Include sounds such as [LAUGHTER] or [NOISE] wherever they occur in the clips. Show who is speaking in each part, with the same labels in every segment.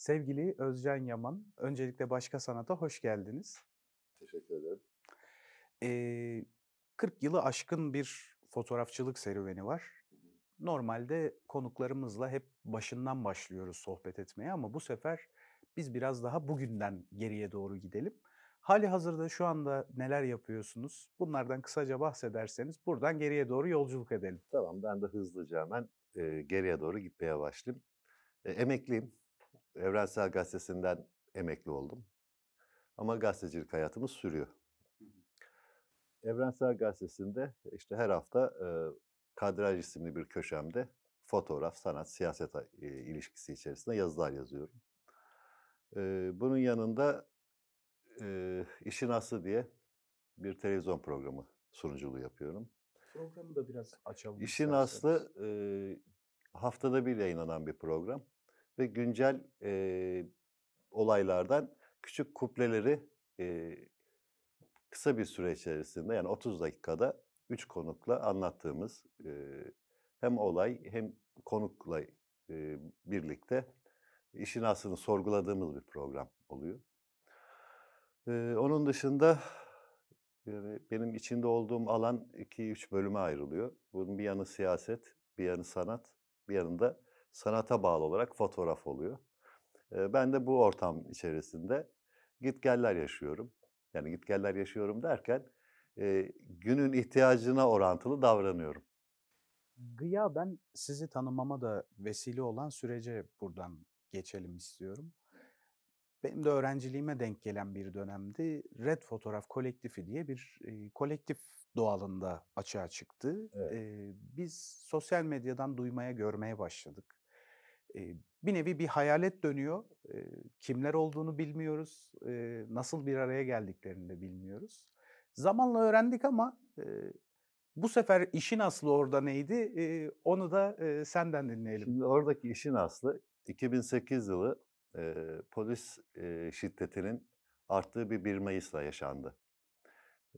Speaker 1: Sevgili Özcan Yaman, öncelikle Başka Sanat'a hoş geldiniz. Teşekkür ederim. Ee, 40 yılı aşkın bir fotoğrafçılık serüveni var. Normalde konuklarımızla hep başından başlıyoruz sohbet etmeye ama bu sefer biz biraz daha bugünden geriye doğru gidelim. Hali hazırda şu anda neler yapıyorsunuz? Bunlardan kısaca bahsederseniz buradan geriye doğru yolculuk edelim.
Speaker 2: Tamam ben de hızlıca hemen e, geriye doğru gitmeye başlayayım. E, emekliyim. Evrensel Gazetesi'nden emekli oldum. Ama gazetecilik hayatımız sürüyor. Evrensel Gazetesi'nde e, işte her hafta e, kadraj isimli bir köşemde fotoğraf, sanat, siyaset e, ilişkisi içerisinde yazılar yazıyorum. E, bunun yanında e, İşin Aslı diye bir televizyon programı sunuculuğu yapıyorum.
Speaker 1: Programı da biraz açalım. İşin isterseniz.
Speaker 2: Aslı e, haftada bir yayınlanan bir program ve güncel e, olaylardan küçük kupleleri e, kısa bir süre içerisinde yani 30 dakikada 3 konukla anlattığımız e, hem olay hem konukla e, birlikte işin aslını sorguladığımız bir program oluyor. E, onun dışında yani benim içinde olduğum alan 2-3 bölüme ayrılıyor. Bunun bir yanı siyaset, bir yanı sanat, bir yanında sanata bağlı olarak fotoğraf oluyor. ben de bu ortam içerisinde gitgeller yaşıyorum. Yani gitgeller yaşıyorum derken e, günün ihtiyacına orantılı davranıyorum.
Speaker 1: Gıya ben sizi tanımama da vesile olan sürece buradan geçelim istiyorum. Benim de öğrenciliğime denk gelen bir dönemdi. Red Fotoğraf Kolektifi diye bir e, kolektif doğalında açığa çıktı. Evet. E, biz sosyal medyadan duymaya, görmeye başladık. E, bir nevi bir hayalet dönüyor. E, kimler olduğunu bilmiyoruz. E, nasıl bir araya geldiklerini de bilmiyoruz. Zamanla öğrendik ama e, bu sefer işin aslı orada neydi? E,
Speaker 2: onu da e, senden dinleyelim. Şimdi oradaki işin aslı 2008 yılı e, polis e, şiddetinin arttığı bir 1 Mayıs'la yaşandı.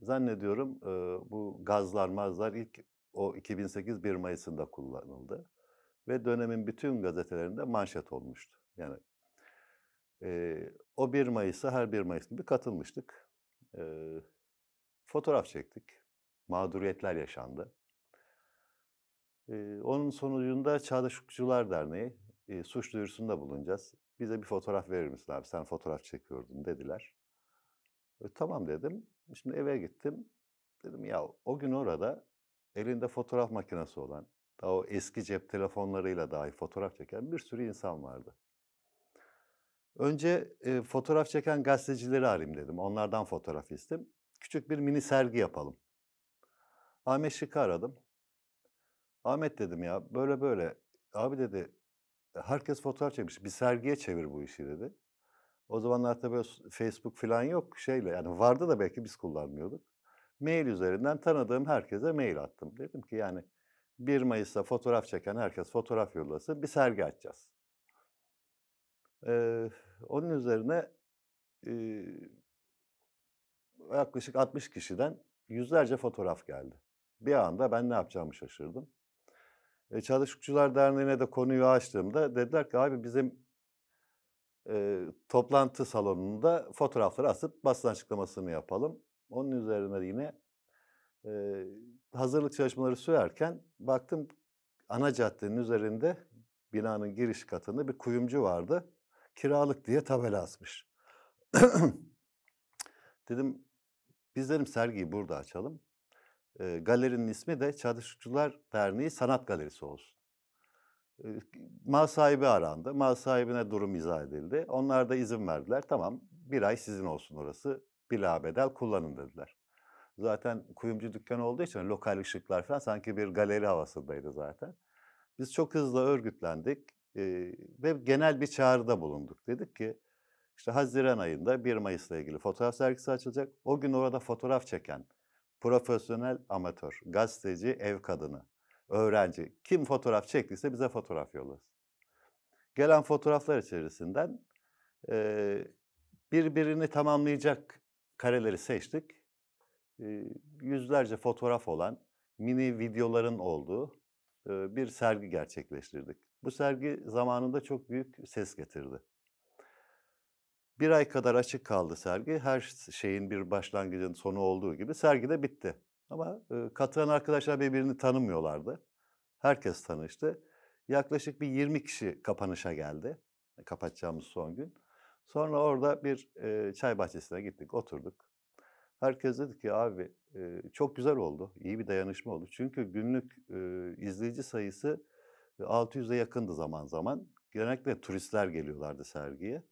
Speaker 2: Zannediyorum e, bu gazlar mazlar ilk o 2008 1 Mayıs'ında kullanıldı ve dönemin bütün gazetelerinde manşet olmuştu. Yani e, o 1 Mayıs'a her 1 Mayıs'ta bir katılmıştık. E, fotoğraf çektik. Mağduriyetler yaşandı. E, onun sonucunda Çağdaş Hukukçular Derneği e, suç duyurusunda bulunacağız. Bize bir fotoğraf verir misin abi? Sen fotoğraf çekiyordun dediler. E, tamam dedim. Şimdi eve gittim. Dedim ya o gün orada elinde fotoğraf makinesi olan, daha o eski cep telefonlarıyla dahi fotoğraf çeken bir sürü insan vardı. Önce e, fotoğraf çeken gazetecileri arayayım dedim. Onlardan fotoğraf istedim. Küçük bir mini sergi yapalım. Ahmet Şık'ı aradım. Ahmet dedim ya böyle böyle. Abi dedi herkes fotoğraf çekmiş. Bir sergiye çevir bu işi dedi. O zamanlar tabii Facebook falan yok şeyle yani vardı da belki biz kullanmıyorduk. Mail üzerinden tanıdığım herkese mail attım. Dedim ki yani 1 Mayıs'ta fotoğraf çeken herkes fotoğraf yollasın. Bir sergi açacağız. Ee, onun üzerine e, yaklaşık 60 kişiden yüzlerce fotoğraf geldi. Bir anda ben ne yapacağımı şaşırdım. E, Çağdaş Derneği'ne de konuyu açtığımda dediler ki abi bizim e, toplantı salonunda fotoğrafları asıp basın açıklamasını yapalım. Onun üzerine yine ee, hazırlık çalışmaları sürerken baktım ana caddenin üzerinde binanın giriş katında bir kuyumcu vardı. Kiralık diye tabela asmış. [CLEARS THROAT] dedim biz dedim sergiyi burada açalım. E, galerinin ismi de Çadışçılar Derneği Sanat Galerisi olsun. E, mal sahibi arandı. Mal sahibine durum izah edildi. Onlar da izin verdiler. Tamam bir ay sizin olsun orası. Bila bedel kullanın dediler zaten kuyumcu dükkanı olduğu için hani lokal ışıklar falan sanki bir galeri havasındaydı zaten. Biz çok hızlı örgütlendik e, ve genel bir çağrıda bulunduk. Dedik ki işte Haziran ayında 1 Mayıs'la ilgili fotoğraf sergisi açılacak. O gün orada fotoğraf çeken profesyonel amatör, gazeteci, ev kadını, öğrenci kim fotoğraf çektiyse bize fotoğraf yollasın. Gelen fotoğraflar içerisinden e, birbirini tamamlayacak kareleri seçtik yüzlerce fotoğraf olan mini videoların olduğu bir sergi gerçekleştirdik. Bu sergi zamanında çok büyük ses getirdi. Bir ay kadar açık kaldı sergi. Her şeyin bir başlangıcın sonu olduğu gibi sergi de bitti. Ama katılan arkadaşlar birbirini tanımıyorlardı. Herkes tanıştı. Yaklaşık bir 20 kişi kapanışa geldi. Kapatacağımız son gün. Sonra orada bir çay bahçesine gittik, oturduk. Herkes dedi ki abi çok güzel oldu, iyi bir dayanışma oldu. Çünkü günlük izleyici sayısı 600'e yakındı zaman zaman. Genellikle turistler geliyorlardı sergiye.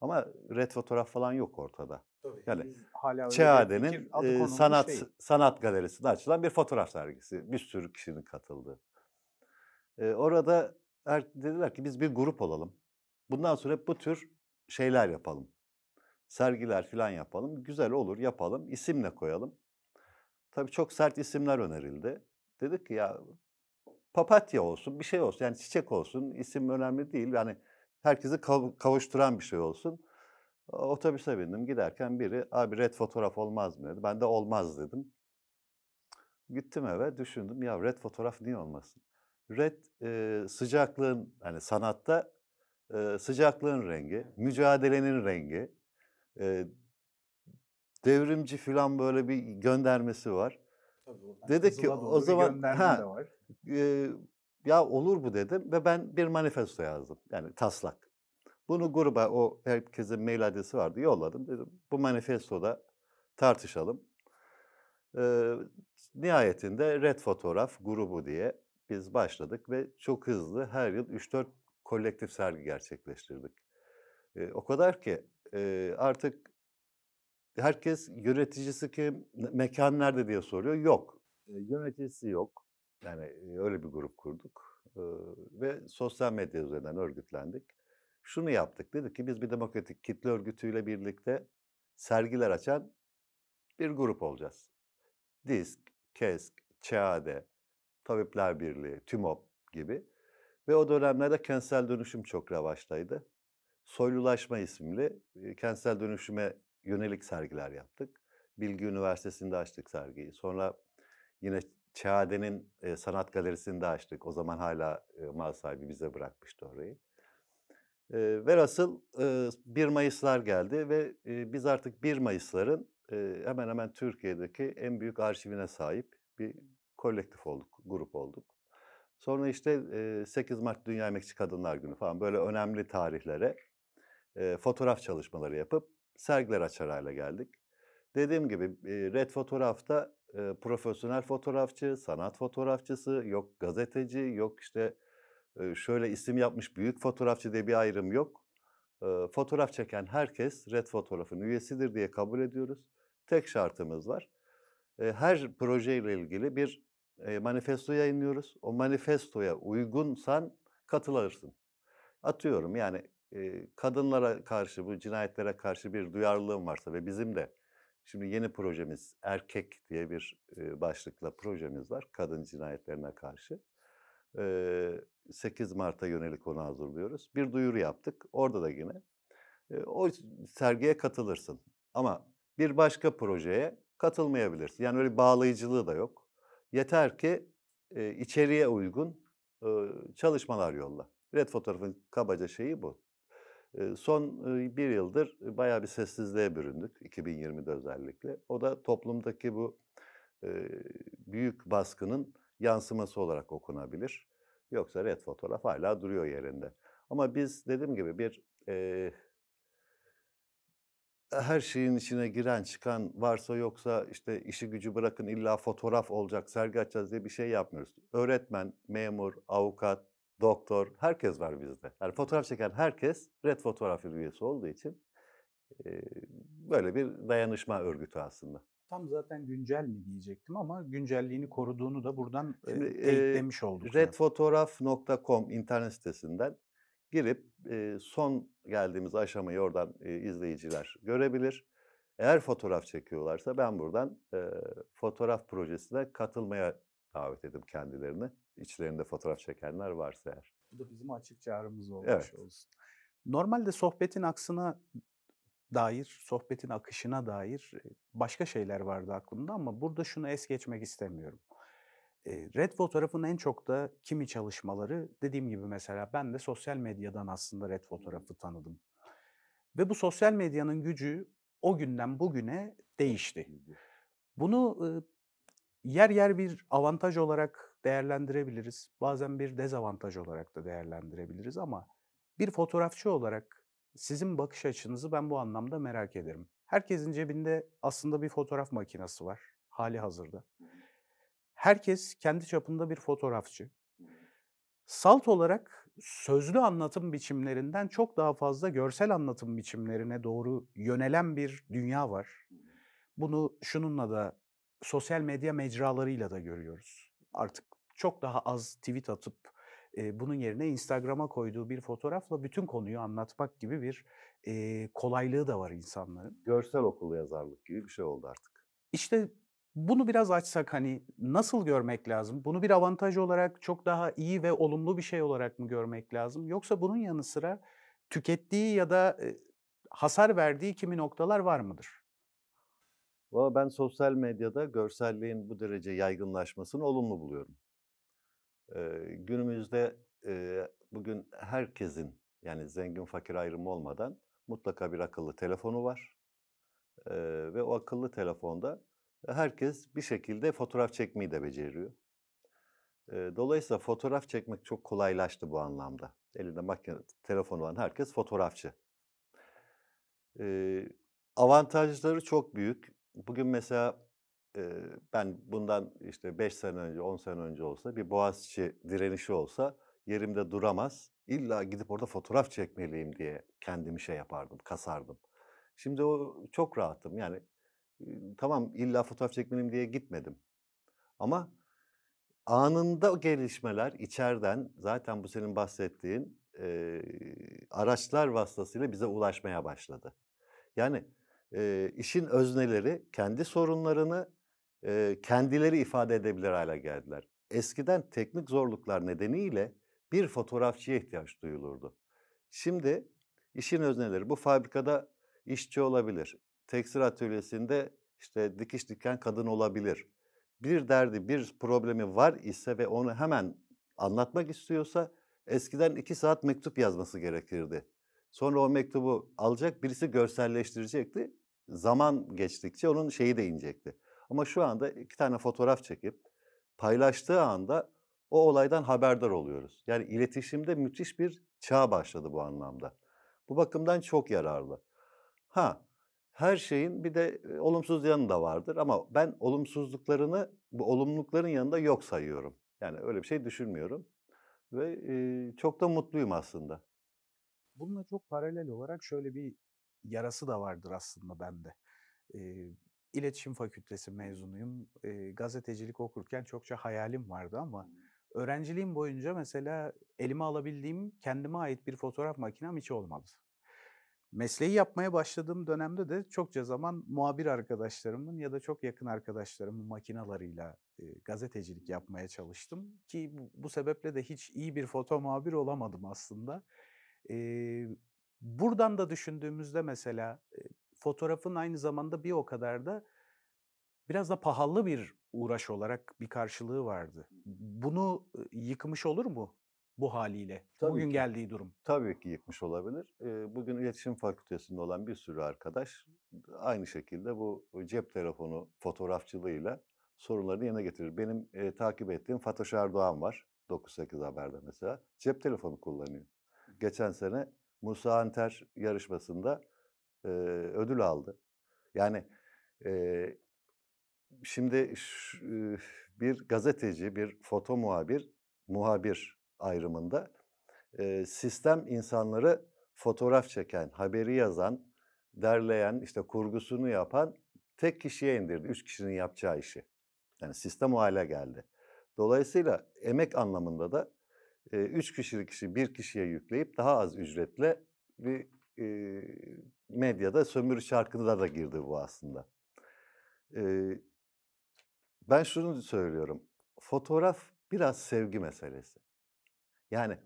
Speaker 2: Ama red fotoğraf falan yok ortada. Tabii, yani hala Çeade'nin sanat şey. sanat galerisinde açılan bir fotoğraf sergisi. Bir sürü kişinin katıldığı. E, orada er, dediler ki biz bir grup olalım. Bundan sonra hep bu tür şeyler yapalım sergiler falan yapalım. Güzel olur yapalım. İsimle koyalım. Tabii çok sert isimler önerildi. Dedik ki ya papatya olsun, bir şey olsun. Yani çiçek olsun. isim önemli değil. Yani herkesi kavuşturan bir şey olsun. Otobüse bindim. Giderken biri abi red fotoğraf olmaz mı dedi. Ben de olmaz dedim. Gittim eve düşündüm ya red fotoğraf niye olmasın? Red e, sıcaklığın hani sanatta e, sıcaklığın rengi, mücadelenin rengi e, devrimci falan böyle bir göndermesi var. Tabii, dedi ki o zaman ha, var. E, ya olur bu dedim ve ben bir manifesto yazdım. Yani taslak. Bunu gruba o herkese mail adresi vardı yolladım dedim. Bu manifestoda tartışalım. E, nihayetinde Red Fotoğraf grubu diye biz başladık ve çok hızlı her yıl 3-4 kolektif sergi gerçekleştirdik. E, o kadar ki e, artık herkes yöneticisi kim, mekan nerede diye soruyor. Yok. E, yöneticisi yok. Yani e, öyle bir grup kurduk. E, ve sosyal medya üzerinden örgütlendik. Şunu yaptık. Dedik ki biz bir demokratik kitle örgütüyle birlikte sergiler açan bir grup olacağız. Disk, KESK, ÇAD, Tabipler Birliği, TÜMOP gibi. Ve o dönemlerde kentsel dönüşüm çok revaçtaydı. Soylulaşma isimli kentsel dönüşüme yönelik sergiler yaptık. Bilgi Üniversitesi'nde açtık sergiyi. Sonra yine Çağde'nin e, sanat galerisinde açtık. O zaman hala mal sahibi bize bırakmıştı orayı. E, asıl 1 Mayıslar geldi ve biz artık 1 Mayısların hemen hemen Türkiye'deki en büyük arşivine sahip bir kolektif olduk, grup olduk. Sonra işte 8 Mart Dünya Emekçi Kadınlar Günü falan böyle önemli tarihlere e, fotoğraf çalışmaları yapıp sergiler açar hale geldik. Dediğim gibi e, Red Fotoğraf'ta e, profesyonel fotoğrafçı, sanat fotoğrafçısı, yok gazeteci, yok işte e, şöyle isim yapmış büyük fotoğrafçı diye bir ayrım yok. E, fotoğraf çeken herkes Red Fotoğraf'ın üyesidir diye kabul ediyoruz. Tek şartımız var. E, her projeyle ilgili bir e, manifesto yayınlıyoruz. O manifestoya uygunsan katılırsın. Atıyorum yani kadınlara karşı bu cinayetlere karşı bir duyarlılığım varsa ve bizim de şimdi yeni projemiz erkek diye bir başlıkla projemiz var kadın cinayetlerine karşı. 8 Mart'a yönelik onu hazırlıyoruz. Bir duyuru yaptık. Orada da yine o sergiye katılırsın. Ama bir başka projeye katılmayabilirsin. Yani öyle bağlayıcılığı da yok. Yeter ki içeriye uygun çalışmalar yolla. Red fotoğrafın kabaca şeyi bu. Son bir yıldır bayağı bir sessizliğe büründük 2020'de özellikle. O da toplumdaki bu büyük baskının yansıması olarak okunabilir. Yoksa red fotoğraf hala duruyor yerinde. Ama biz dediğim gibi bir e, her şeyin içine giren çıkan varsa yoksa işte işi gücü bırakın illa fotoğraf olacak sergi açacağız diye bir şey yapmıyoruz. Öğretmen, memur, avukat, doktor, herkes var bizde. Yani fotoğraf çeken herkes red fotoğraf üyesi olduğu için e, böyle bir dayanışma örgütü aslında.
Speaker 1: Tam zaten güncel mi diyecektim ama güncelliğini koruduğunu da buradan Şimdi, teyitlemiş olduk.
Speaker 2: Redfotoğraf.com internet sitesinden girip e, son geldiğimiz aşamayı oradan e, izleyiciler görebilir. Eğer fotoğraf çekiyorlarsa ben buradan e, fotoğraf projesine katılmaya davet edip kendilerini. İçlerinde fotoğraf çekenler varsa eğer.
Speaker 1: Bu da bizim açık çağrımız olmuş evet. olsun.
Speaker 2: Normalde sohbetin
Speaker 1: aksına dair, sohbetin akışına dair e, başka şeyler vardı aklımda ama burada şunu es geçmek istemiyorum. E, red fotoğrafın en çok da kimi çalışmaları dediğim gibi mesela ben de sosyal medyadan aslında red fotoğrafı tanıdım. Ve bu sosyal medyanın gücü o günden bugüne değişti. Bunu yer yer bir avantaj olarak değerlendirebiliriz. Bazen bir dezavantaj olarak da değerlendirebiliriz ama bir fotoğrafçı olarak sizin bakış açınızı ben bu anlamda merak ederim. Herkesin cebinde aslında bir fotoğraf makinesi var hali hazırda. Herkes kendi çapında bir fotoğrafçı. Salt olarak sözlü anlatım biçimlerinden çok daha fazla görsel anlatım biçimlerine doğru yönelen bir dünya var. Bunu şununla da sosyal medya mecralarıyla da görüyoruz. Artık çok daha az tweet atıp e, bunun yerine Instagram'a koyduğu bir fotoğrafla bütün konuyu anlatmak gibi bir e, kolaylığı da var insanların. Görsel okulu yazarlık gibi bir şey oldu artık. İşte bunu biraz açsak hani nasıl görmek lazım? Bunu bir avantaj olarak çok daha iyi ve olumlu bir şey olarak mı görmek lazım? Yoksa bunun yanı sıra tükettiği ya da
Speaker 2: hasar verdiği kimi noktalar var mıdır? Valla ben sosyal medyada görselliğin bu derece yaygınlaşmasını olumlu buluyorum. Ee, günümüzde e, bugün herkesin yani zengin fakir ayrımı olmadan mutlaka bir akıllı telefonu var. Ee, ve o akıllı telefonda herkes bir şekilde fotoğraf çekmeyi de beceriyor. Ee, dolayısıyla fotoğraf çekmek çok kolaylaştı bu anlamda. Elinde makine, telefonu olan herkes fotoğrafçı. Ee, avantajları çok büyük. Bugün mesela e, ben bundan işte 5 sene önce, 10 sene önce olsa bir Boğaziçi direnişi olsa yerimde duramaz. İlla gidip orada fotoğraf çekmeliyim diye kendimi şey yapardım, kasardım. Şimdi o çok rahatım. Yani tamam illa fotoğraf çekmeliyim diye gitmedim. Ama anında gelişmeler içeriden zaten bu senin bahsettiğin e, araçlar vasıtasıyla bize ulaşmaya başladı. Yani e, işin özneleri kendi sorunlarını e, kendileri ifade edebilir hale geldiler. Eskiden teknik zorluklar nedeniyle bir fotoğrafçıya ihtiyaç duyulurdu. Şimdi işin özneleri bu fabrikada işçi olabilir. Tekstil atölyesinde işte dikiş diken kadın olabilir. Bir derdi, bir problemi var ise ve onu hemen anlatmak istiyorsa eskiden iki saat mektup yazması gerekirdi. Sonra o mektubu alacak birisi görselleştirecekti zaman geçtikçe onun şeyi de inecekti. Ama şu anda iki tane fotoğraf çekip paylaştığı anda o olaydan haberdar oluyoruz. Yani iletişimde müthiş bir çağ başladı bu anlamda. Bu bakımdan çok yararlı. Ha, her şeyin bir de e, olumsuz yanı da vardır ama ben olumsuzluklarını bu olumlulukların yanında yok sayıyorum. Yani öyle bir şey düşünmüyorum ve e, çok da mutluyum aslında.
Speaker 1: Bununla çok paralel olarak şöyle bir yarası da vardır aslında bende. E, İletişim Fakültesi mezunuyum. E, gazetecilik okurken çokça hayalim vardı ama öğrenciliğim boyunca mesela elime alabildiğim kendime ait bir fotoğraf makinem hiç olmadı. Mesleği yapmaya başladığım dönemde de çokça zaman muhabir arkadaşlarımın ya da çok yakın arkadaşlarımın makinalarıyla e, gazetecilik yapmaya çalıştım. Ki bu, bu sebeple de hiç iyi bir foto muhabir olamadım aslında. E, Buradan da düşündüğümüzde mesela fotoğrafın aynı zamanda bir o kadar da biraz da pahalı bir uğraş olarak bir karşılığı vardı. Bunu yıkmış olur mu bu haliyle? Tabii Bugün ki.
Speaker 2: geldiği durum. Tabii ki yıkmış olabilir. Bugün iletişim fakültesinde olan bir sürü arkadaş aynı şekilde bu cep telefonu fotoğrafçılığıyla sorunlarını yerine getirir. Benim e, takip ettiğim Fatoş Erdoğan var. 98 Haber'de mesela. Cep telefonu kullanıyor. Geçen sene Musa Anter yarışmasında e, ödül aldı. Yani e, şimdi ş, e, bir gazeteci, bir foto muhabir, muhabir ayrımında e, sistem insanları fotoğraf çeken, haberi yazan, derleyen, işte kurgusunu yapan tek kişiye indirdi. Üç kişinin yapacağı işi. Yani sistem o hale geldi. Dolayısıyla emek anlamında da üç kişilik işi bir kişiye yükleyip daha az ücretle bir e, medyada sömürü şarkında da girdi bu aslında. E, ben şunu söylüyorum. Fotoğraf biraz sevgi meselesi. Yani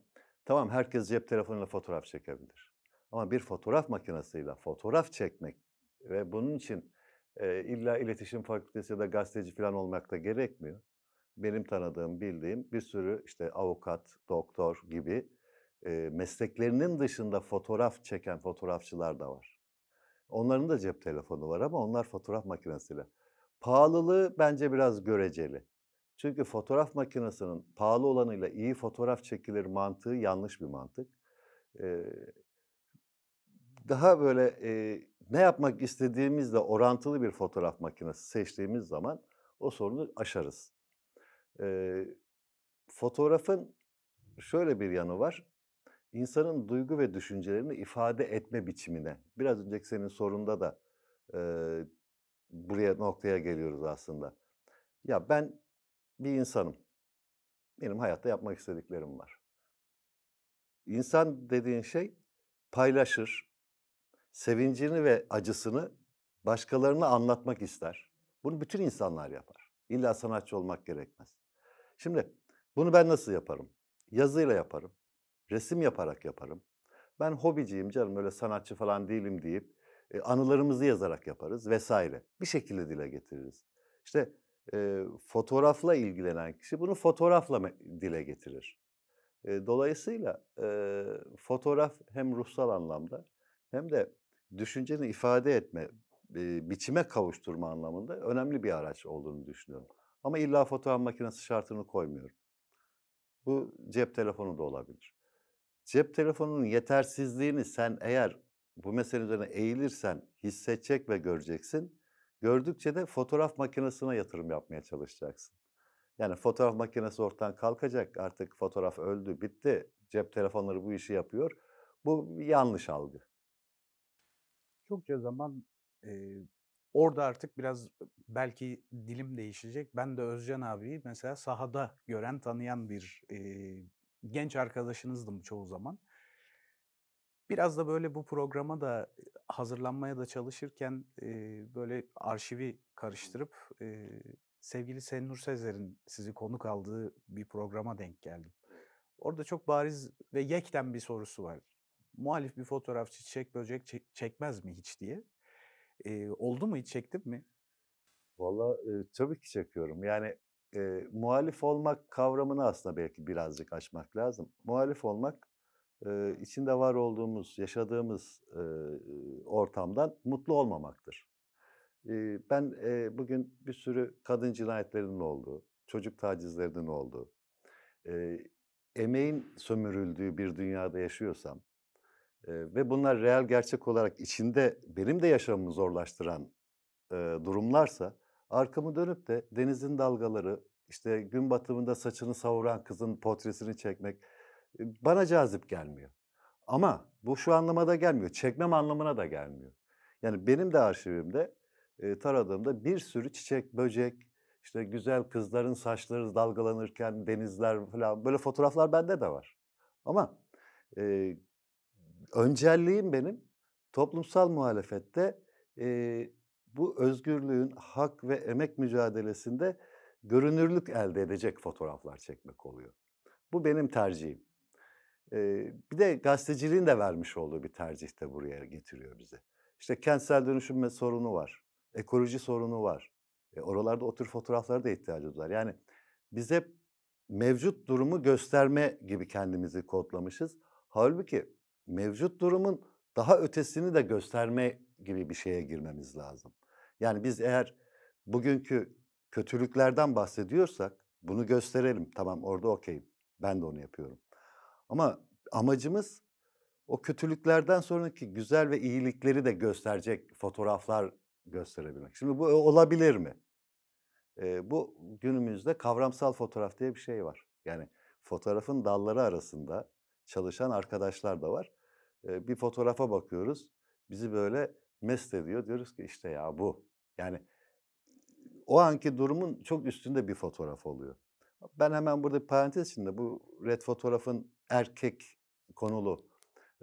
Speaker 2: tamam herkes cep telefonuyla fotoğraf çekebilir. Ama bir fotoğraf makinesiyle fotoğraf çekmek ve bunun için e, illa iletişim fakültesi ya da gazeteci falan olmak da gerekmiyor benim tanıdığım, bildiğim bir sürü işte avukat, doktor gibi e, mesleklerinin dışında fotoğraf çeken fotoğrafçılar da var. Onların da cep telefonu var ama onlar fotoğraf makinesiyle. Pahalılığı bence biraz göreceli. Çünkü fotoğraf makinesinin pahalı olanıyla iyi fotoğraf çekilir mantığı yanlış bir mantık. Ee, daha böyle e, ne yapmak istediğimizle orantılı bir fotoğraf makinesi seçtiğimiz zaman o sorunu aşarız. E, fotoğrafın şöyle bir yanı var. İnsanın duygu ve düşüncelerini ifade etme biçimine. Biraz önceki senin sorunda da e, buraya noktaya geliyoruz aslında. Ya ben bir insanım. Benim hayatta yapmak istediklerim var. İnsan dediğin şey paylaşır, sevincini ve acısını başkalarına anlatmak ister. Bunu bütün insanlar yapar. İlla sanatçı olmak gerekmez. Şimdi bunu ben nasıl yaparım? Yazıyla yaparım. Resim yaparak yaparım. Ben hobiciyim canım öyle sanatçı falan değilim deyip e, anılarımızı yazarak yaparız vesaire. Bir şekilde dile getiririz. İşte e, fotoğrafla ilgilenen kişi bunu fotoğrafla dile getirir. E, dolayısıyla e, fotoğraf hem ruhsal anlamda hem de düşünceni ifade etme, e, biçime kavuşturma anlamında önemli bir araç olduğunu düşünüyorum. Ama illa fotoğraf makinesi şartını koymuyorum. Bu cep telefonu da olabilir. Cep telefonunun yetersizliğini sen eğer bu mesele üzerine eğilirsen hissedecek ve göreceksin. Gördükçe de fotoğraf makinesine yatırım yapmaya çalışacaksın. Yani fotoğraf makinesi ortadan kalkacak. Artık fotoğraf öldü, bitti. Cep telefonları bu işi yapıyor. Bu yanlış algı.
Speaker 1: Çokça zaman e, Orada artık biraz belki dilim değişecek. Ben de Özcan Abiyi mesela sahada gören, tanıyan bir e, genç arkadaşınızdım çoğu zaman. Biraz da böyle bu programa da hazırlanmaya da çalışırken e, böyle arşivi karıştırıp e, sevgili Senur Sezer'in sizi konuk aldığı bir programa denk geldim. Orada çok bariz ve yekten bir sorusu var. Muhalif bir fotoğrafçı çiçek böcek
Speaker 2: çekmez mi hiç diye. E, oldu mu hiç çektin mi? Valla e, tabii ki çekiyorum. Yani e, muhalif olmak kavramını aslında belki birazcık açmak lazım. Muhalif olmak e, içinde var olduğumuz, yaşadığımız e, ortamdan mutlu olmamaktır. E, ben e, bugün bir sürü kadın cinayetlerinin olduğu, çocuk tacizlerinin olduğu, e, emeğin sömürüldüğü bir dünyada yaşıyorsam, e, ve bunlar real gerçek olarak içinde benim de yaşamımı zorlaştıran e, durumlarsa arkamı dönüp de denizin dalgaları, işte gün batımında saçını savuran kızın portresini çekmek e, bana cazip gelmiyor. Ama bu şu anlamada gelmiyor. Çekmem anlamına da gelmiyor. Yani benim de arşivimde e, taradığımda bir sürü çiçek, böcek, işte güzel kızların saçları dalgalanırken denizler falan böyle fotoğraflar bende de var. Ama e, öncelliğim benim toplumsal muhalefette e, bu özgürlüğün hak ve emek mücadelesinde görünürlük elde edecek fotoğraflar çekmek oluyor. Bu benim tercihim. Ee, bir de gazeteciliğin de vermiş olduğu bir tercih de buraya getiriyor bizi. İşte kentsel dönüşüm sorunu var. Ekoloji sorunu var. E, oralarda otur fotoğraflara da ihtiyacımız var. Yani bize mevcut durumu gösterme gibi kendimizi kodlamışız. Halbuki mevcut durumun daha ötesini de gösterme gibi bir şeye girmemiz lazım. Yani biz eğer bugünkü kötülüklerden bahsediyorsak bunu gösterelim. Tamam orada okeyim. Ben de onu yapıyorum. Ama amacımız o kötülüklerden sonraki güzel ve iyilikleri de gösterecek fotoğraflar gösterebilmek. Şimdi bu e, olabilir mi? Ee, bu günümüzde kavramsal fotoğraf diye bir şey var. Yani fotoğrafın dalları arasında çalışan arkadaşlar da var. bir fotoğrafa bakıyoruz. Bizi böyle mest ediyor. Diyoruz ki işte ya bu. Yani o anki durumun çok üstünde bir fotoğraf oluyor. Ben hemen burada bir parantez içinde bu red fotoğrafın erkek konulu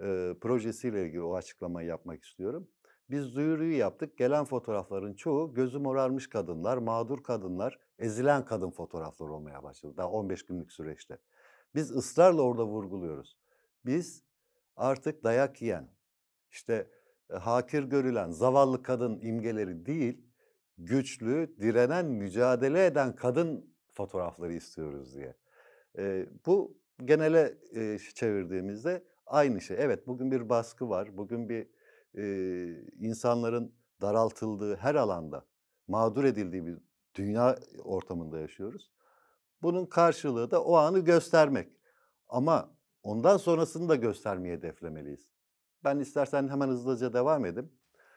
Speaker 2: e, projesiyle ilgili o açıklamayı yapmak istiyorum. Biz duyuruyu yaptık. Gelen fotoğrafların çoğu gözü morarmış kadınlar, mağdur kadınlar, ezilen kadın fotoğrafları olmaya başladı. Daha 15 günlük süreçte. Biz ısrarla orada vurguluyoruz. Biz artık dayak yiyen, işte e, hakir görülen zavallı kadın imgeleri değil, güçlü, direnen, mücadele eden kadın fotoğrafları istiyoruz diye. E, bu genele e, çevirdiğimizde aynı şey. Evet bugün bir baskı var, bugün bir e, insanların daraltıldığı her alanda mağdur edildiği bir dünya ortamında yaşıyoruz. Bunun karşılığı da o anı göstermek. Ama ondan sonrasını da göstermeye hedeflemeliyiz. Ben istersen hemen hızlıca devam edeyim.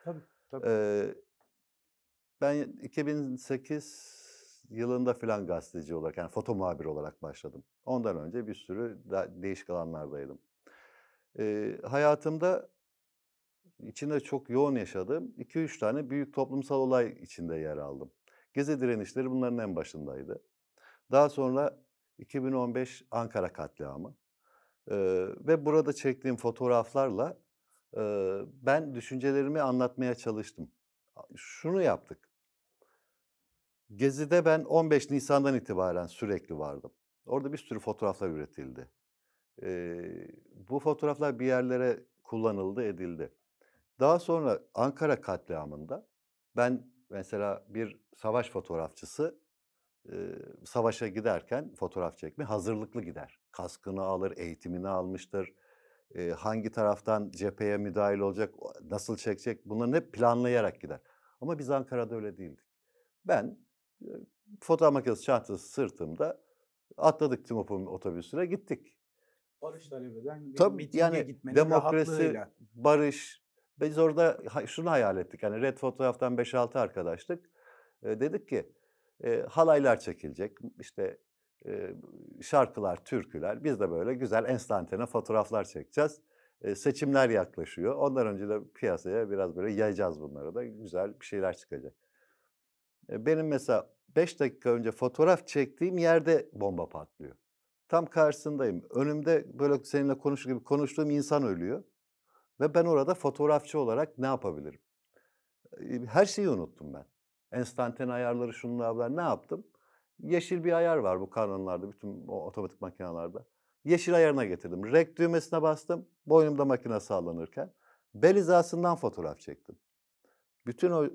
Speaker 2: Tabii, tabii. Ee, ben 2008 yılında filan gazeteci olarak yani foto muhabiri olarak başladım. Ondan önce bir sürü değişik alanlardaydım. Ee, hayatımda içinde çok yoğun yaşadığım 2-3 tane büyük toplumsal olay içinde yer aldım. Gezi direnişleri bunların en başındaydı. Daha sonra 2015 Ankara katliamı e, ve burada çektiğim fotoğraflarla e, ben düşüncelerimi anlatmaya çalıştım. Şunu yaptık. Gezi'de ben 15 Nisan'dan itibaren sürekli vardım. Orada bir sürü fotoğraflar üretildi. E, bu fotoğraflar bir yerlere kullanıldı, edildi. Daha sonra Ankara katliamında ben mesela bir savaş fotoğrafçısı savaşa giderken fotoğraf çekme hazırlıklı gider. Kaskını alır, eğitimini almıştır. hangi taraftan cepheye müdahil olacak, nasıl çekecek bunların hep planlayarak gider. Ama biz Ankara'da öyle değildik. Ben fotoğraf makinesi çantası sırtımda atladık Timop'un otobüsüne gittik.
Speaker 1: Barış talep eden Tabii yani demokrasi, rahatlığıyla.
Speaker 2: barış. Biz orada şunu hayal ettik. Yani red fotoğraftan 5-6 arkadaştık. dedik ki e, halaylar çekilecek. İşte e, şarkılar, türküler. Biz de böyle güzel enstantane fotoğraflar çekeceğiz. E, seçimler yaklaşıyor. Ondan önce de piyasaya biraz böyle yayacağız bunları da. Güzel bir şeyler çıkacak. E, benim mesela 5 dakika önce fotoğraf çektiğim yerde bomba patlıyor. Tam karşısındayım. Önümde böyle seninle konuşur gibi konuştuğum insan ölüyor. Ve ben orada fotoğrafçı olarak ne yapabilirim? Her şeyi unuttum ben enstantane ayarları şunlar ne yaptım? Yeşil bir ayar var bu kanonlarda, bütün o otomatik makinalarda. Yeşil ayarına getirdim. Rek düğmesine bastım. Boynumda makine sallanırken. Bel hizasından fotoğraf çektim. Bütün o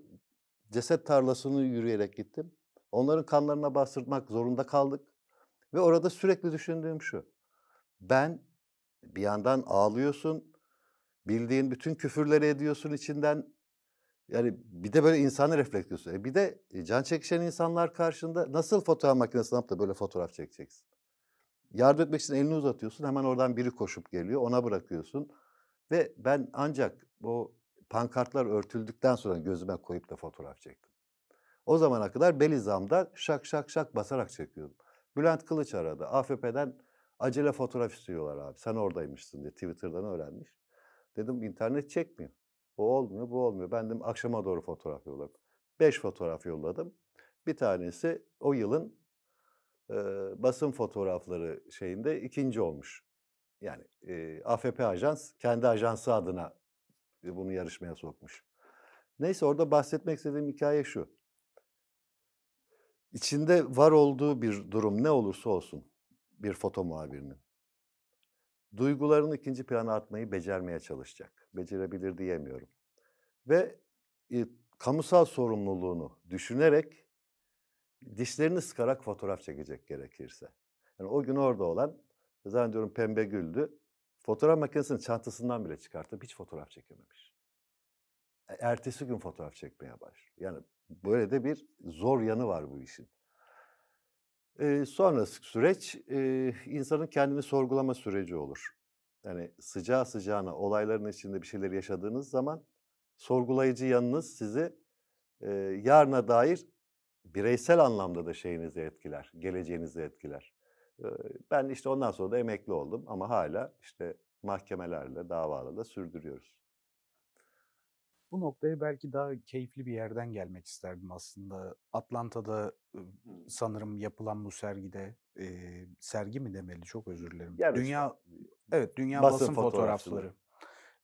Speaker 2: ceset tarlasını yürüyerek gittim. Onların kanlarına bastırmak zorunda kaldık. Ve orada sürekli düşündüğüm şu. Ben bir yandan ağlıyorsun, bildiğin bütün küfürleri ediyorsun içinden, yani bir de böyle insani reflektiyorsun. E bir de e, can çekişen insanlar karşında nasıl fotoğraf makinesini alıp da böyle fotoğraf çekeceksin? Yardım etmek için elini uzatıyorsun. Hemen oradan biri koşup geliyor. Ona bırakıyorsun. Ve ben ancak bu pankartlar örtüldükten sonra gözüme koyup da fotoğraf çektim. O zamana kadar Belizam'da şak şak şak basarak çekiyordum. Bülent Kılıç aradı. AFP'den acele fotoğraf istiyorlar abi. Sen oradaymışsın diye Twitter'dan öğrenmiş. Dedim internet çekmiyor. O olmuyor, bu olmuyor. Ben de akşama doğru fotoğraf yolladım. Beş fotoğraf yolladım. Bir tanesi o yılın e, basın fotoğrafları şeyinde ikinci olmuş. Yani e, AFP Ajans kendi ajansı adına e, bunu yarışmaya sokmuş. Neyse orada bahsetmek istediğim hikaye şu. İçinde var olduğu bir durum ne olursa olsun bir foto muhabirinin duygularını ikinci plana atmayı becermeye çalışacak becerebilir diyemiyorum. Ve e, kamusal sorumluluğunu düşünerek dişlerini sıkarak fotoğraf çekecek gerekirse. Yani o gün orada olan zannediyorum pembe güldü. Fotoğraf makinesinin çantasından bile çıkartıp hiç fotoğraf çekememiş. E, ertesi gün fotoğraf çekmeye başlıyor. Yani böyle de bir zor yanı var bu işin. Ee, sonrası süreç e, insanın kendini sorgulama süreci olur yani sıcağı sıcağına olayların içinde bir şeyler yaşadığınız zaman sorgulayıcı yanınız sizi e, yarına dair bireysel anlamda da şeyinizi etkiler, geleceğinizi etkiler. E, ben işte ondan sonra da emekli oldum ama hala işte mahkemelerle, davalarla sürdürüyoruz.
Speaker 1: Bu noktaya belki daha keyifli bir yerden gelmek isterdim aslında. Atlanta'da sanırım yapılan bu sergide e, sergi mi demeli çok özür dilerim. Yani dünya evet dünya basın, basın fotoğrafları.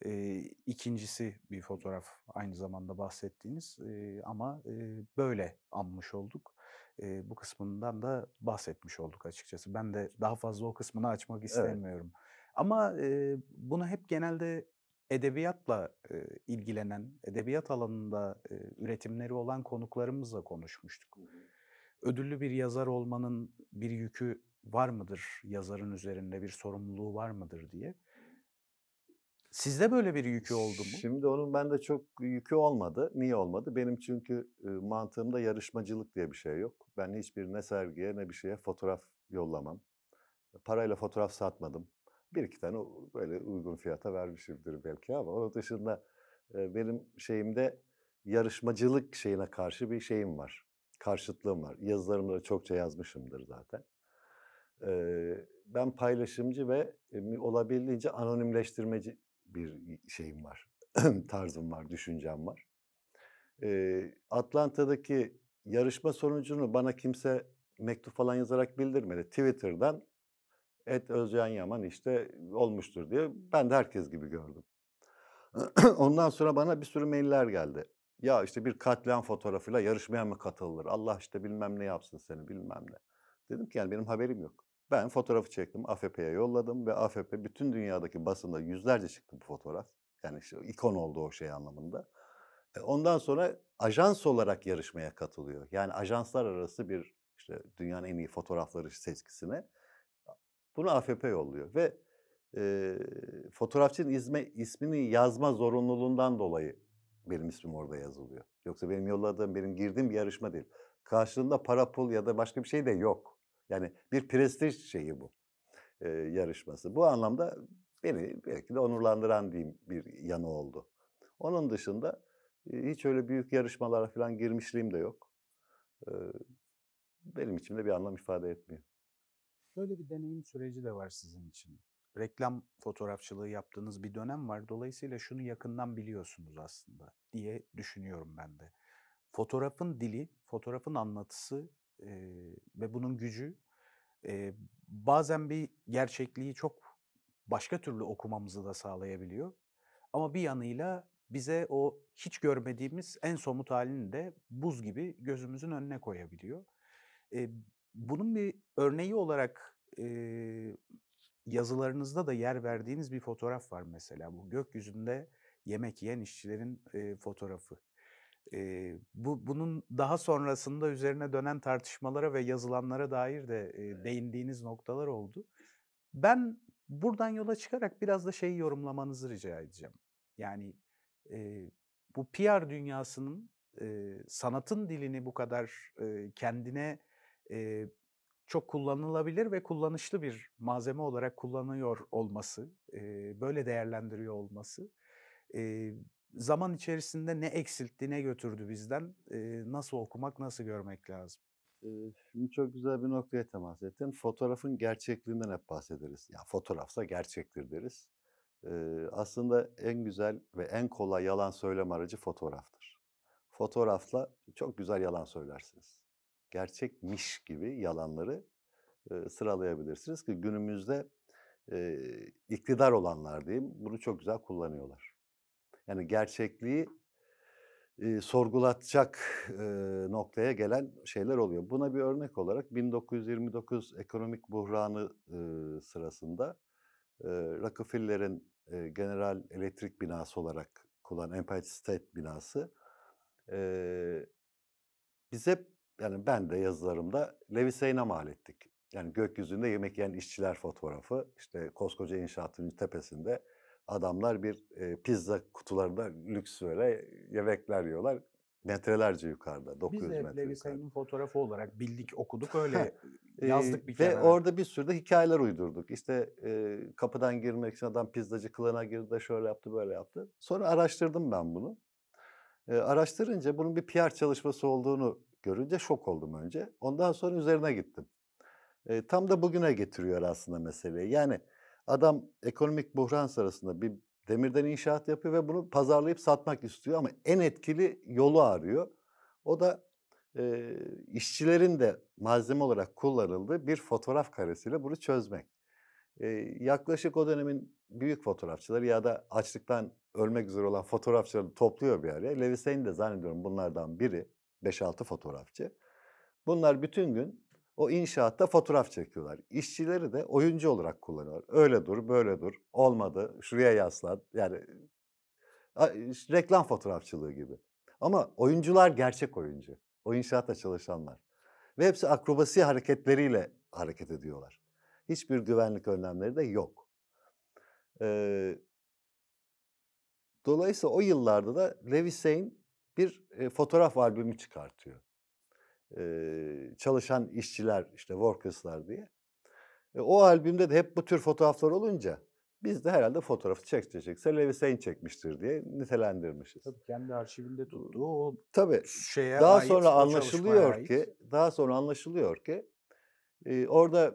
Speaker 1: E, ikincisi bir fotoğraf aynı zamanda bahsettiğiniz e, ama e, böyle anmış olduk. E, bu kısmından da bahsetmiş olduk açıkçası. Ben de daha fazla o kısmını açmak istemiyorum. Evet. Ama e, bunu hep genelde edebiyatla e, ilgilenen, edebiyat alanında e, üretimleri olan konuklarımızla konuşmuştuk. Ödüllü bir yazar olmanın bir yükü var mıdır? Yazarın üzerinde bir sorumluluğu
Speaker 2: var mıdır diye. Sizde böyle bir yükü oldu mu? Şimdi onun bende çok yükü olmadı. Niye olmadı? Benim çünkü mantığımda yarışmacılık diye bir şey yok. Ben hiçbir ne sergiye ne bir şeye fotoğraf yollamam. Parayla fotoğraf satmadım bir iki tane böyle uygun fiyata vermişimdir belki ama onun dışında benim şeyimde yarışmacılık şeyine karşı bir şeyim var. Karşıtlığım var. Yazılarımda çokça yazmışımdır zaten. Ben paylaşımcı ve olabildiğince anonimleştirmeci bir şeyim var. [CLEARS THROAT] Tarzım var, düşüncem var. Atlanta'daki yarışma sonucunu bana kimse mektup falan yazarak bildirmedi. Twitter'dan et Özcan Yaman işte olmuştur diye ben de herkes gibi gördüm. [CLEARS THROAT] Ondan sonra bana bir sürü mailler geldi. Ya işte bir katliam fotoğrafıyla yarışmaya mı katılır? Allah işte bilmem ne yapsın seni bilmem ne. Dedim ki yani benim haberim yok. Ben fotoğrafı çektim, AFP'ye yolladım ve AFP bütün dünyadaki basında yüzlerce çıktı bu fotoğraf. Yani işte ikon oldu o şey anlamında. E, ondan sonra ajans olarak yarışmaya katılıyor. Yani ajanslar arası bir işte dünyanın en iyi fotoğrafları seçkisine bunu AFP yolluyor ve e, fotoğrafçının izme, ismini yazma zorunluluğundan dolayı benim ismim orada yazılıyor. Yoksa benim yolladığım, benim girdiğim bir yarışma değil. Karşılığında para pul ya da başka bir şey de yok. Yani bir prestij şeyi bu e, yarışması. Bu anlamda beni belki de onurlandıran diyeyim bir yanı oldu. Onun dışında e, hiç öyle büyük yarışmalara falan girmişliğim de yok. E, benim için de bir anlam ifade etmiyor
Speaker 1: şöyle bir deneyim süreci de var sizin için. Reklam fotoğrafçılığı yaptığınız bir dönem var. Dolayısıyla şunu yakından biliyorsunuz aslında diye düşünüyorum ben de. Fotoğrafın dili, fotoğrafın anlatısı e, ve bunun gücü e, bazen bir gerçekliği çok başka türlü okumamızı da sağlayabiliyor. Ama bir yanıyla bize o hiç görmediğimiz en somut halini de buz gibi gözümüzün önüne koyabiliyor. E, bunun bir örneği olarak e, yazılarınızda da yer verdiğiniz bir fotoğraf var mesela. Bu gökyüzünde yemek yiyen işçilerin e, fotoğrafı. E, bu bunun daha sonrasında üzerine dönen tartışmalara ve yazılanlara dair de e, evet. değindiğiniz noktalar oldu. Ben buradan yola çıkarak biraz da şeyi yorumlamanızı rica edeceğim. Yani e, bu PR dünyasının e, sanatın dilini bu kadar e, kendine e, çok kullanılabilir ve kullanışlı bir malzeme olarak kullanıyor olması, e, böyle değerlendiriyor olması e, zaman içerisinde ne eksiltti, ne götürdü bizden, e, nasıl okumak, nasıl görmek lazım.
Speaker 2: Şimdi çok güzel bir noktaya temas ettin. Fotoğrafın gerçekliğinden hep bahsederiz. Ya yani fotoğrafsa gerçektir deriz. aslında en güzel ve en kolay yalan söyleme aracı fotoğraftır. Fotoğrafla çok güzel yalan söylersiniz gerçekmiş gibi yalanları e, sıralayabilirsiniz ki günümüzde e, iktidar olanlar diyeyim bunu çok güzel kullanıyorlar. Yani gerçekliği e, sorgulatacak e, noktaya gelen şeyler oluyor. Buna bir örnek olarak 1929 ekonomik buhranı e, sırasında e, Rockefeller'in e, General Electric binası olarak kullanan Empire State binası e, bize yani ben de yazılarımda Lewis Heyne mal ettik. Yani gökyüzünde yemek yiyen işçiler fotoğrafı işte koskoca inşaatın tepesinde adamlar bir e, pizza kutularında lüks böyle yemekler yiyorlar. Metrelerce yukarıda, 900 metre
Speaker 1: Biz de Lewis fotoğrafı olarak bildik, okuduk, [LAUGHS] öyle
Speaker 2: e, yazdık bir kenara. Ve orada bir sürü de hikayeler uydurduk. İşte e, kapıdan girmek için adam pizzacı kılığına girdi de şöyle yaptı, böyle yaptı. Sonra araştırdım ben bunu. E, araştırınca bunun bir PR çalışması olduğunu görünce şok oldum önce. Ondan sonra üzerine gittim. E, tam da bugüne getiriyor aslında meseleyi. Yani adam ekonomik buhran sırasında bir demirden inşaat yapıyor ve bunu pazarlayıp satmak istiyor ama en etkili yolu arıyor. O da e, işçilerin de malzeme olarak kullanıldığı bir fotoğraf karesiyle bunu çözmek. E, yaklaşık o dönemin büyük fotoğrafçıları ya da açlıktan ölmek üzere olan fotoğrafçıları topluyor bir araya. Levi Sein de zannediyorum bunlardan biri. 5-6 fotoğrafçı. Bunlar bütün gün o inşaatta fotoğraf çekiyorlar. İşçileri de oyuncu olarak kullanıyorlar. Öyle dur, böyle dur, olmadı, şuraya yaslan. Yani reklam fotoğrafçılığı gibi. Ama oyuncular gerçek oyuncu. O inşaatta çalışanlar. Ve hepsi akrobasi hareketleriyle hareket ediyorlar. Hiçbir güvenlik önlemleri de yok. Ee, dolayısıyla o yıllarda da Levi Sein bir e, fotoğraf albümü çıkartıyor. E, çalışan işçiler işte workerslar diye. E, o albümde de hep bu tür fotoğraflar olunca biz de herhalde fotoğrafı çektirecekse Levi Sein çekmiştir diye nitelendirmişiz. Tabii
Speaker 1: kendi arşivinde tuttu. o
Speaker 2: Tabii, şeye daha ait, sonra anlaşılıyor ki ait. daha sonra anlaşılıyor ki e, orada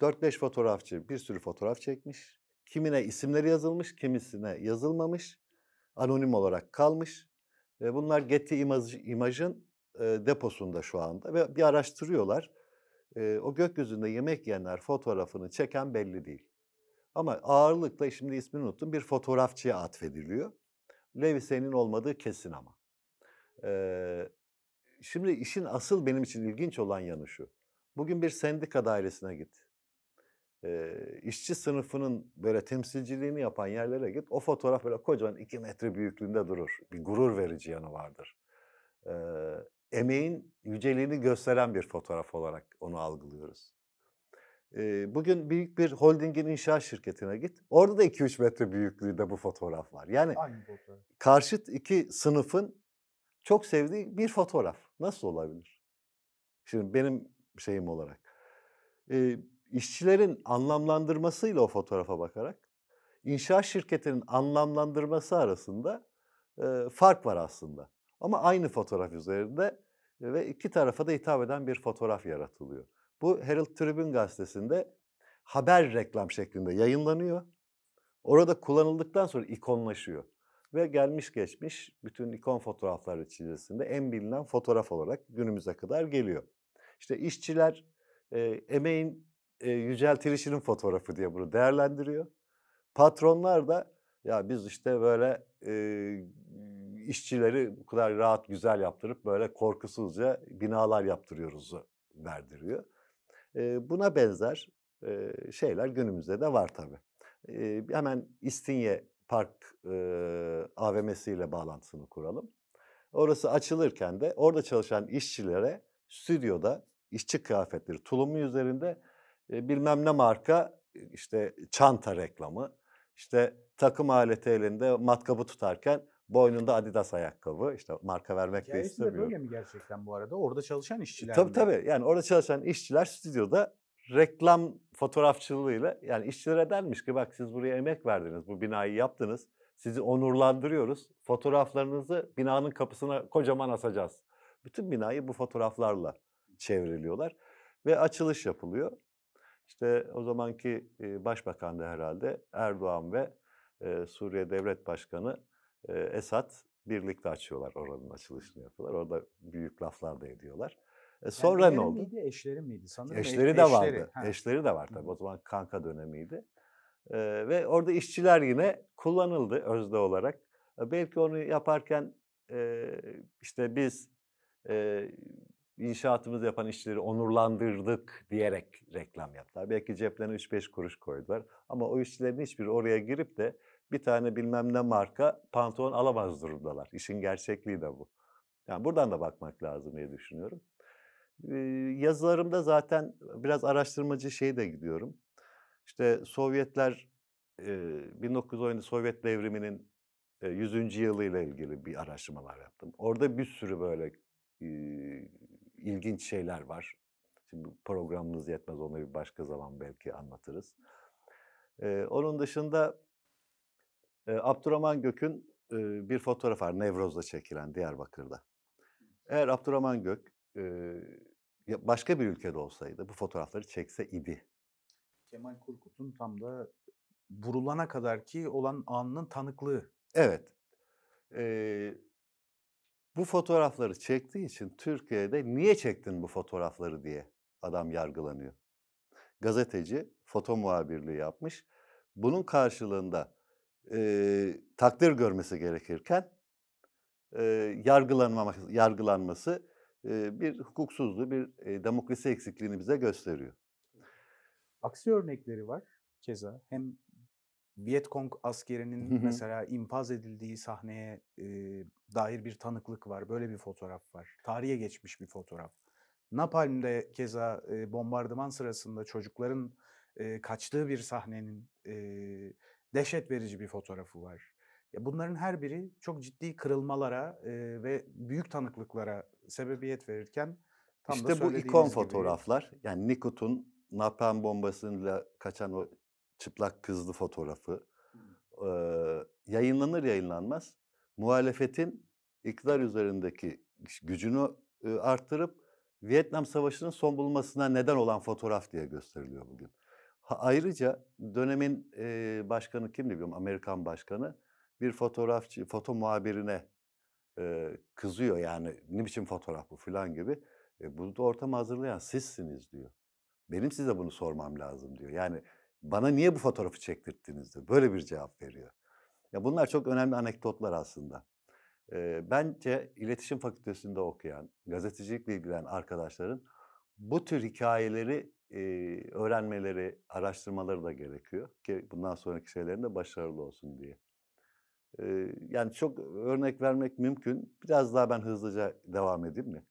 Speaker 2: 4-5 fotoğrafçı bir sürü fotoğraf çekmiş. Kimine isimleri yazılmış, kimisine yazılmamış. Anonim olarak kalmış. E, bunlar Getty imaj, imajın e, deposunda şu anda ve bir araştırıyorlar. E, o gökyüzünde yemek yiyenler fotoğrafını çeken belli değil. Ama ağırlıkla şimdi ismini unuttum bir fotoğrafçıya atfediliyor. Levise'nin olmadığı kesin ama. E, şimdi işin asıl benim için ilginç olan yanı şu. Bugün bir sendika dairesine git e, işçi sınıfının böyle temsilciliğini yapan yerlere git. O fotoğraf böyle kocaman iki metre büyüklüğünde durur. Bir gurur verici yanı vardır. E, emeğin yüceliğini gösteren bir fotoğraf olarak onu algılıyoruz. E, bugün büyük bir holdingin inşaat şirketine git. Orada da 2-3 metre büyüklüğünde bu fotoğraf var. Yani fotoğraf. karşıt iki sınıfın çok sevdiği bir fotoğraf. Nasıl olabilir? Şimdi benim şeyim olarak. E, işçilerin anlamlandırmasıyla o fotoğrafa bakarak inşaat şirketinin anlamlandırması arasında e, fark var aslında. Ama aynı fotoğraf üzerinde ve iki tarafa da hitap eden bir fotoğraf yaratılıyor. Bu Herald Tribune gazetesinde haber reklam şeklinde yayınlanıyor. Orada kullanıldıktan sonra ikonlaşıyor. Ve gelmiş geçmiş bütün ikon fotoğraflar içerisinde en bilinen fotoğraf olarak günümüze kadar geliyor. İşte işçiler e, emeğin e, Yücel Tirişi'nin fotoğrafı diye bunu değerlendiriyor. Patronlar da ya biz işte böyle e, işçileri bu kadar rahat güzel yaptırıp böyle korkusuzca binalar yaptırıyoruz verdiriyor. E, buna benzer e, şeyler günümüzde de var tabii. E, hemen İstinye Park e, AVM'si ile bağlantısını kuralım. Orası açılırken de orada çalışan işçilere stüdyoda işçi kıyafetleri tulumu üzerinde e, bilmem ne marka e, işte çanta reklamı, işte takım aleti elinde matkabı tutarken boynunda Adidas ayakkabı. İşte marka vermek Hikayesi de istemiyorum. böyle
Speaker 1: mi gerçekten bu arada? Orada çalışan e, işçiler Tabii mi? tabii.
Speaker 2: Yani orada çalışan işçiler stüdyoda reklam fotoğrafçılığıyla yani işçilere denmiş ki bak siz buraya emek verdiniz, bu binayı yaptınız. Sizi onurlandırıyoruz. Fotoğraflarınızı binanın kapısına kocaman asacağız. Bütün binayı bu fotoğraflarla çevriliyorlar ve açılış yapılıyor. İşte o zamanki başbakan da herhalde Erdoğan ve Suriye Devlet Başkanı Esad birlikte açıyorlar oranın açılışını yapıyorlar. Orada büyük laflar da ediyorlar. E, sonra yani ne oldu?
Speaker 1: Miydi, eşleri miydi sanırım? E, eşleri de vardı. Eşleri,
Speaker 2: eşleri de var tabii. O zaman kanka dönemiydi. ve orada işçiler yine kullanıldı özde olarak. E, belki onu yaparken işte biz inşaatımızı yapan işçileri onurlandırdık diyerek reklam yaptılar. Belki ceplerine 3-5 kuruş koydular. Ama o işçilerin hiçbiri oraya girip de bir tane bilmem ne marka pantolon alamaz durumdalar. İşin gerçekliği de bu. Yani buradan da bakmak lazım diye düşünüyorum. Ee, yazılarımda zaten biraz araştırmacı şey de gidiyorum. İşte Sovyetler e, 1917 Sovyet devriminin 100. yılı ile ilgili bir araştırmalar yaptım. Orada bir sürü böyle ilginç şeyler var. Şimdi programımız yetmez onları bir başka zaman belki anlatırız. Ee, onun dışında e, Abdurrahman Gök'ün e, bir fotoğraf var Nevroz'da çekilen Diyarbakır'da. Eğer Abdurrahman Gök e, başka bir ülkede olsaydı bu fotoğrafları çekse idi.
Speaker 1: Kemal Korkut'un tam da vurulana kadar ki olan anının tanıklığı.
Speaker 2: Evet. Ee, bu fotoğrafları çektiği için Türkiye'de niye çektin bu fotoğrafları diye adam yargılanıyor. Gazeteci foto muhabirliği yapmış. Bunun karşılığında e, takdir görmesi gerekirken e, yargılanmaması, yargılanması e, bir hukuksuzluğu, bir e, demokrasi eksikliğini bize gösteriyor.
Speaker 1: Aksi örnekleri var keza. Hem Vietcong askerinin mesela infaz edildiği sahneye e, dair bir tanıklık var. Böyle bir fotoğraf var. Tarihe geçmiş bir fotoğraf. Napalm'de keza e, bombardıman sırasında çocukların e, kaçtığı bir sahnenin e, dehşet verici bir fotoğrafı var. Ya bunların her biri çok ciddi kırılmalara e, ve büyük tanıklıklara sebebiyet verirken tam işte da bu ikon gibi... fotoğraflar
Speaker 2: yani Nikut'un napalm bombasıyla kaçan o çıplak kızlı fotoğrafı e, yayınlanır yayınlanmaz muhalefetin iktidar üzerindeki gücünü e, arttırıp Vietnam Savaşı'nın son bulmasına neden olan fotoğraf diye gösteriliyor bugün. Ha, ayrıca dönemin e, başkanı kimdi bilmiyorum Amerikan başkanı bir fotoğrafçı, foto muhabirine e, kızıyor yani ne biçim fotoğraf bu falan gibi. E, bunu da ortam hazırlayan sizsiniz diyor. Benim size bunu sormam lazım diyor. Yani bana niye bu fotoğrafı çektirttiğinizde böyle bir cevap veriyor. Ya bunlar çok önemli anekdotlar aslında. E, bence iletişim fakültesinde okuyan, gazetecilikle ilgilenen arkadaşların bu tür hikayeleri e, öğrenmeleri, araştırmaları da gerekiyor ki bundan sonraki şeylerinde başarılı olsun diye. E, yani çok örnek vermek mümkün. Biraz daha ben hızlıca devam edeyim mi?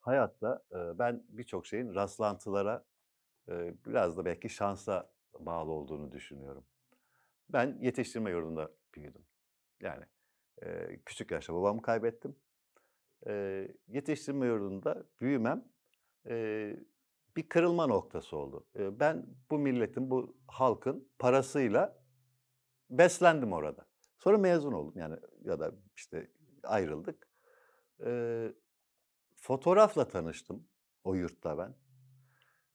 Speaker 2: Hayatta e, ben birçok şeyin rastlantılara biraz da belki şansa bağlı olduğunu düşünüyorum. Ben yetiştirme yurdunda büyüdüm. Yani küçük yaşta babamı kaybettim. yetiştirme yurdunda büyümem bir kırılma noktası oldu. ben bu milletin, bu halkın parasıyla beslendim orada. Sonra mezun oldum yani ya da işte ayrıldık. E, fotoğrafla tanıştım o yurtta ben.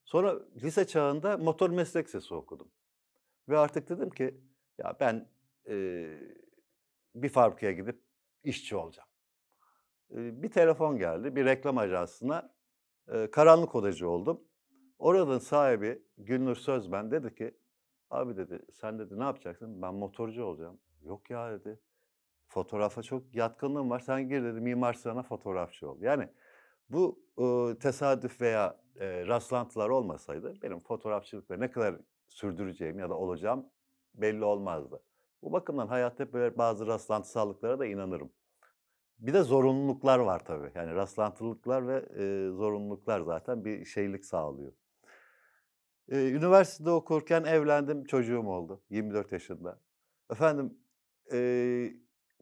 Speaker 2: Sonra lise çağında motor meslek sesi okudum. Ve artık dedim ki ya ben e, bir fabrikaya gidip işçi olacağım. E, bir telefon geldi bir reklam ajansına e, karanlık odacı oldum. Oradan sahibi Gülnur Sözben dedi ki abi dedi sen dedi ne yapacaksın ben motorcu olacağım. Yok ya dedi fotoğrafa çok yatkınlığım var sen gir dedi mimar sana fotoğrafçı ol. Yani bu e, tesadüf veya e, rastlantılar olmasaydı benim fotoğrafçılıkla ne kadar sürdüreceğim ya da olacağım belli olmazdı. Bu bakımdan hayatta hep böyle bazı rastlantısallıklara da inanırım. Bir de zorunluluklar var tabii. Yani rastlantılıklar ve e, zorunluluklar zaten bir şeylik sağlıyor. E, üniversitede okurken evlendim, çocuğum oldu 24 yaşında. Efendim e,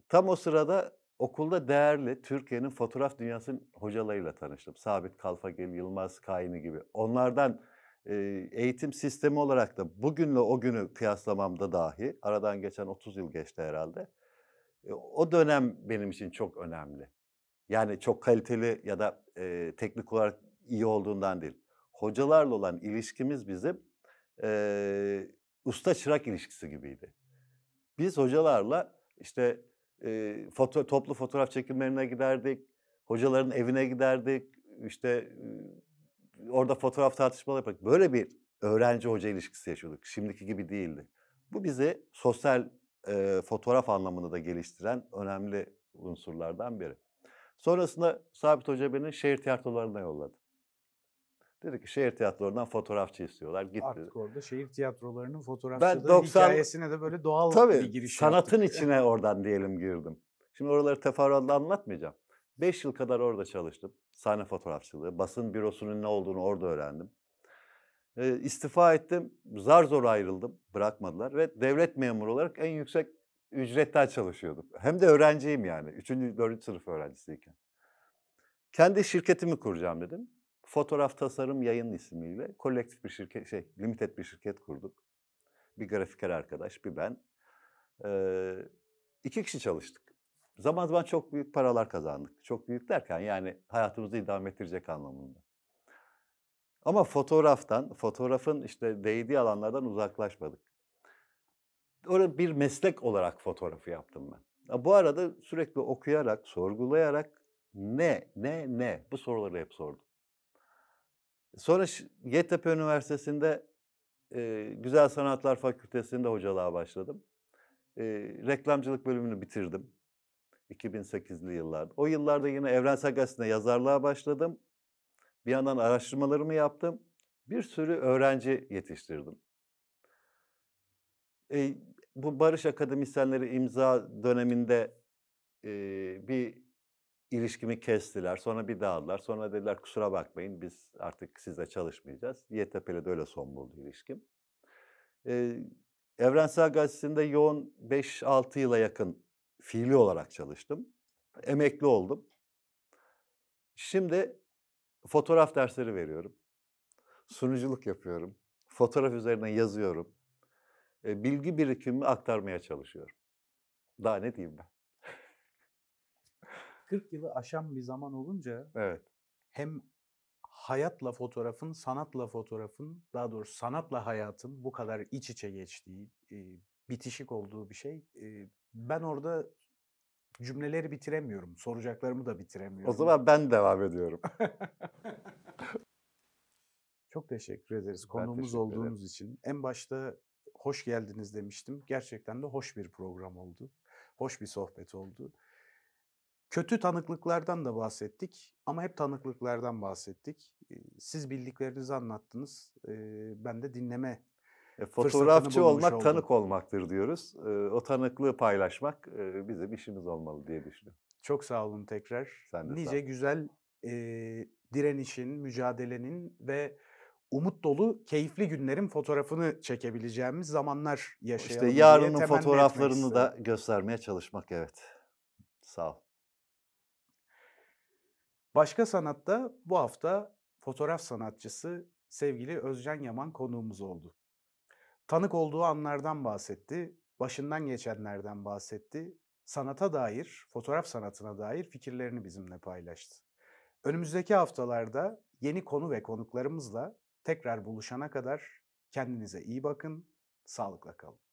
Speaker 2: tam o sırada Okulda değerli Türkiye'nin fotoğraf dünyasının hocalarıyla tanıştım. Sabit Kalfagil, Yılmaz Kaini gibi. Onlardan e, eğitim sistemi olarak da bugünle o günü kıyaslamamda dahi aradan geçen 30 yıl geçti herhalde. E, o dönem benim için çok önemli. Yani çok kaliteli ya da e, teknik olarak iyi olduğundan değil. Hocalarla olan ilişkimiz bizim e, usta çırak ilişkisi gibiydi. Biz hocalarla işte e, foto, toplu fotoğraf çekimlerine giderdik. Hocaların evine giderdik. İşte e, orada fotoğraf tartışmaları yapardık. Böyle bir öğrenci hoca ilişkisi yaşıyorduk. Şimdiki gibi değildi. Bu bizi sosyal e, fotoğraf anlamında da geliştiren önemli unsurlardan biri. Sonrasında Sabit Hoca beni şehir tiyatrolarına yolladı. Dedi ki şehir tiyatrolarından fotoğrafçı istiyorlar. Git Artık
Speaker 1: dedi. orada şehir tiyatrolarının fotoğrafçılığı 90... hikayesine de böyle doğal Tabii, bir giriş sanatın yaptık.
Speaker 2: içine oradan diyelim girdim. Şimdi oraları teferruatla anlatmayacağım. Beş yıl kadar orada çalıştım. Sahne fotoğrafçılığı, basın bürosunun ne olduğunu orada öğrendim. E, istifa ettim, zar zor ayrıldım, bırakmadılar ve devlet memuru olarak en yüksek ücretten çalışıyordum. Hem de öğrenciyim yani, üçüncü dördüncü sınıf öğrencisiyken. Kendi şirketimi kuracağım dedim. Fotoğraf Tasarım Yayın ismiyle kolektif bir şirket, şey, limited bir şirket kurduk. Bir grafiker arkadaş, bir ben. Ee, iki kişi çalıştık. Zaman zaman çok büyük paralar kazandık. Çok büyük derken yani hayatımızı idame ettirecek anlamında. Ama fotoğraftan, fotoğrafın işte değdiği alanlardan uzaklaşmadık. Orada bir meslek olarak fotoğrafı yaptım ben. Bu arada sürekli okuyarak, sorgulayarak ne, ne, ne bu soruları hep sordum. Sonra Yeditepe Üniversitesi'nde e, Güzel Sanatlar Fakültesi'nde hocalığa başladım. E, reklamcılık bölümünü bitirdim. 2008'li yıllarda. O yıllarda yine Evrensel Gazetesi'nde yazarlığa başladım. Bir yandan araştırmalarımı yaptım. Bir sürü öğrenci yetiştirdim. E, bu Barış Akademisyenleri imza döneminde e, bir ilişkimi kestiler. Sonra bir daha aldılar. Sonra dediler kusura bakmayın biz artık sizle çalışmayacağız. YTP'le de öyle son buldu ilişkim. Ee, Evrensel Gazetesi'nde yoğun 5-6 yıla yakın fiili olarak çalıştım. Emekli oldum. Şimdi fotoğraf dersleri veriyorum. Sunuculuk yapıyorum. Fotoğraf üzerine yazıyorum. bilgi birikimimi aktarmaya çalışıyorum. Daha ne diyeyim ben?
Speaker 1: 40 yılı aşan bir zaman olunca evet. hem
Speaker 2: hayatla
Speaker 1: fotoğrafın, sanatla fotoğrafın, daha doğrusu sanatla hayatın bu kadar iç içe geçtiği, e, bitişik olduğu bir şey. E, ben orada cümleleri bitiremiyorum. Soracaklarımı da bitiremiyorum. O zaman
Speaker 2: ben devam ediyorum. [LAUGHS]
Speaker 1: Çok teşekkür ederiz ben konuğumuz olduğunuz için. En başta hoş geldiniz demiştim. Gerçekten de hoş bir program oldu. Hoş bir sohbet oldu. Kötü tanıklıklardan da bahsettik ama hep tanıklıklardan bahsettik. Siz bildiklerinizi anlattınız. Ben de dinleme e, Fotoğrafçı olmak oldum. tanık
Speaker 2: olmaktır diyoruz. O tanıklığı paylaşmak bizim işimiz olmalı diye düşünüyorum. Çok sağ olun tekrar. Sen de nice sağ
Speaker 1: güzel e, direnişin, mücadelenin ve umut dolu, keyifli günlerin fotoğrafını çekebileceğimiz zamanlar yaşayalım. İşte yarının fotoğraflarını da
Speaker 2: göstermeye çalışmak evet. Sağ ol.
Speaker 1: Başka sanatta bu hafta fotoğraf sanatçısı sevgili Özcan Yaman konuğumuz oldu. Tanık olduğu anlardan bahsetti, başından geçenlerden bahsetti, sanata dair, fotoğraf sanatına dair fikirlerini bizimle paylaştı. Önümüzdeki haftalarda yeni konu ve konuklarımızla tekrar buluşana kadar kendinize iyi bakın, sağlıkla kalın.